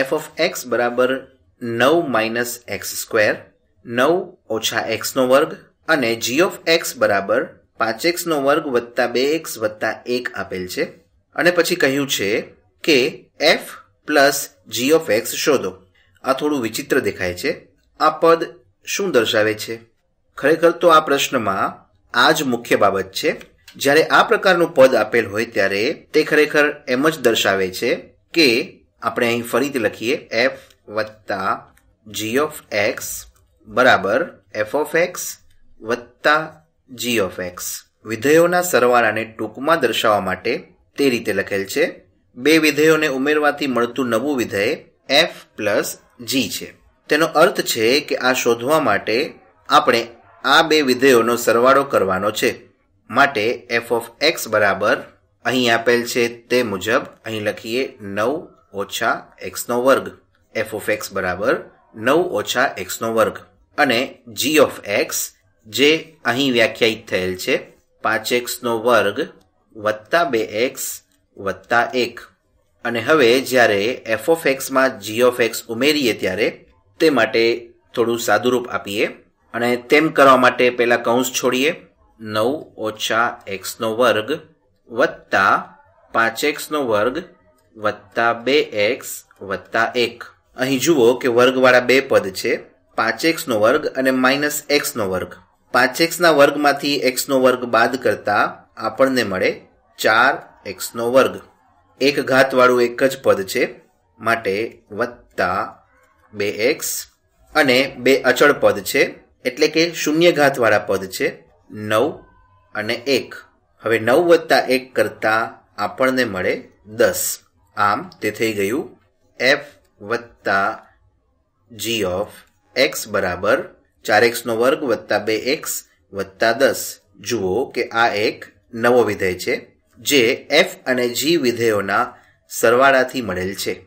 F of X બરાબર નવ minus x square નવ ઓછા એક્સનો વર્ગ અને જી ઓફ એક્સ બરાબર પાંચ એક્સનો વર્ગ વત્તા બે એક્સ વત્તા એક આપેલ છે અને પછી કહ્યું છે કે F plus G of X શોધો આ થોડું વિચિત્ર દેખાય છે આ પદ શું દર્શાવે છે ખરેખર તો આ પ્રશ્નમાં આ જ મુખ્ય બાબત છે જ્યારે આ પ્રકારનું પદ આપેલ હોય ત્યારે તે ખરેખર એમ જ દર્શાવે છે કે આપણે અહીં ફરીથી લખીએ એફ વત્તા જી ઓફ એક્સ બરાબર એફ ઓફ એક્સ વત્તા જી ઓફ એક્સ વિધેયોના સરવાળાને ટૂંકમાં દર્શાવવા માટે તે રીતે લખેલ છે બે વિધેયોને ઉમેરવાથી મળતું નવું વિધેય એફ પ્લસ જી છે તેનો અર્થ છે કે આ શોધવા માટે આપણે આ બે વિધેયોનો સરવાળો કરવાનો છે માટે એફ ઓફ એક્સ બરાબર અહીં આપેલ છે તે મુજબ અહીં લખીએ નવ ઓછા એક્સનો વર્ગ એફ ઓફ એક્સ બરાબર નવ ઓછા એક્સનો વર્ગ અને જી ઓફ એક્સ જે અહીં વ્યાખ્યાયિત થયેલ છે પાંચ એક્સનો વર્ગ વત્તા બે એક્સ વત્તા એક અને હવે જ્યારે એફ ઓફ એક્સમાં જી ઓફ એક્સ ઉમેરીએ ત્યારે તે માટે થોડું સાદુરૂપ આપીએ અને તેમ કરવા માટે પહેલાં કૌંસ છોડીએ નવ ઓછા એક્સનો વર્ગ વત્તા પાંચ એક્સનો વર્ગ વત્તા બે એક્સ વત્તા એક અહીં જુઓ કે વર્ગવાળા બે પદ છે પાંચ એક્સનો વર્ગ અને માઇનસ એક્સનો વર્ગ પાંચ એક્સના વર્ગમાંથી એક્સનો વર્ગ બાદ કરતા આપણને મળે ચાર એક્સનો વર્ગ એક ઘાતવાળું એક જ પદ છે માટે વત્તા બે એક્સ અને બે અચળ પદ છે એટલે કે શૂન્ય ઘાતવાળા પદ છે નવ અને એક હવે નવ વત્તા એક કરતાં આપણને મળે દસ આમ તે થઈ ગયું એફ વત્તા જી ઓફ એક્સ બરાબર ચાર એક્સનો વર્ગ વત્તા બે એક્સ વત્તા દસ જુઓ કે આ એક નવો વિધેય છે જે એફ અને જી વિધેયોના સરવાળાથી મળેલ છે